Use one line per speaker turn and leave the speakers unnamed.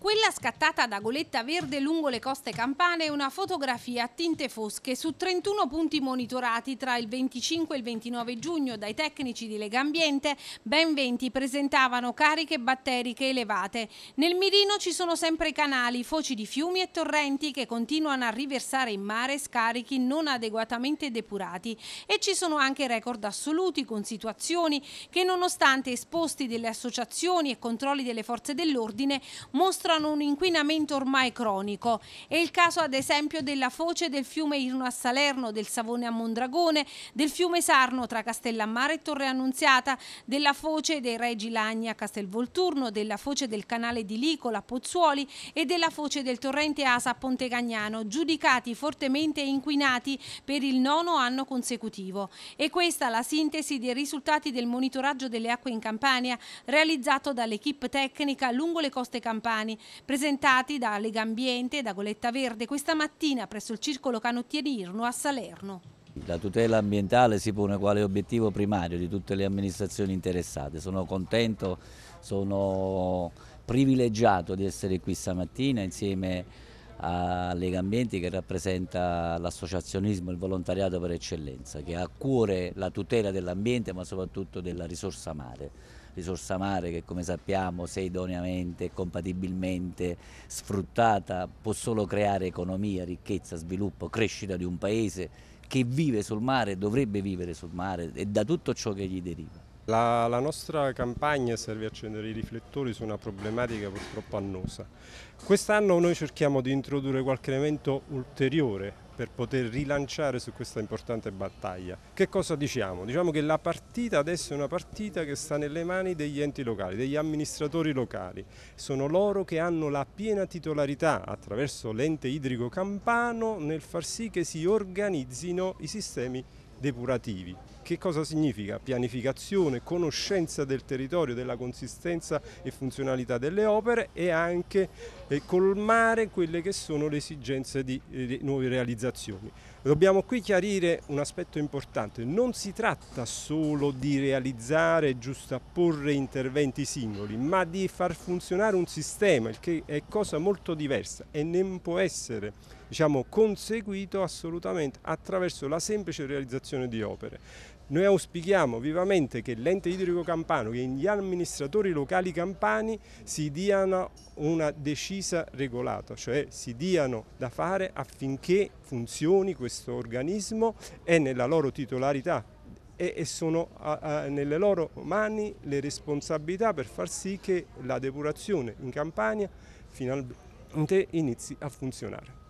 Quella scattata da goletta verde lungo le coste campane è una fotografia a tinte fosche su 31 punti monitorati tra il 25 e il 29 giugno dai tecnici di Legambiente, ben 20 presentavano cariche batteriche elevate. Nel mirino ci sono sempre canali, foci di fiumi e torrenti che continuano a riversare in mare scarichi non adeguatamente depurati e ci sono anche record assoluti con situazioni che nonostante esposti delle associazioni e controlli delle forze dell'ordine mostrano registrano un inquinamento ormai cronico. È il caso ad esempio della foce del fiume Irno a Salerno, del Savone a Mondragone, del fiume Sarno tra Castellammare e Torre Annunziata, della foce dei Regi Lagni a Castelvolturno, della foce del canale di Licola a Pozzuoli e della foce del torrente Asa a Pontegagnano, giudicati fortemente inquinati per il nono anno consecutivo. E questa la sintesi dei risultati del monitoraggio delle acque in Campania realizzato dall'equipe tecnica lungo le coste campani presentati da Lega Ambiente e da Goletta Verde questa mattina presso il circolo canottieri Irno a Salerno.
La tutela ambientale si pone quale obiettivo primario di tutte le amministrazioni interessate. Sono contento, sono privilegiato di essere qui stamattina insieme a a Legambienti che rappresenta l'associazionismo e il volontariato per eccellenza, che ha a cuore la tutela dell'ambiente ma soprattutto della risorsa mare. Risorsa mare che come sappiamo se idoneamente e compatibilmente sfruttata può solo creare economia, ricchezza, sviluppo, crescita di un paese che vive sul mare, dovrebbe vivere sul mare e da tutto ciò che gli deriva.
La, la, nostra campagna serve a accendere i riflettori su una problematica purtroppo annosa. Quest'anno noi cerchiamo di introdurre qualche elemento ulteriore per poter rilanciare su questa importante battaglia. Che cosa diciamo? Diciamo che la partita adesso è una partita che sta nelle mani degli enti locali, degli amministratori locali. Sono loro che hanno la piena titolarità attraverso l'ente idrico campano nel far sì che si organizzino i sistemi depurativi. Che cosa significa? Pianificazione, conoscenza del territorio, della consistenza e funzionalità delle opere e anche eh, colmare quelle che sono le esigenze di eh, nuove realizzazioni. Dobbiamo qui chiarire un aspetto importante, non si tratta solo di realizzare, e giustapporre interventi singoli, ma di far funzionare un sistema, il che è cosa molto diversa e non può essere diciamo, conseguito assolutamente attraverso la semplice realizzazione di opere. Noi auspichiamo vivamente che l'ente idrico campano, che gli amministratori locali campani si diano una decisa regolata, cioè si diano da fare affinché funzioni questo organismo e nella loro titolarità e, sono nelle loro mani le responsabilità per far sì che la depurazione in Campania finalmente inizi a funzionare.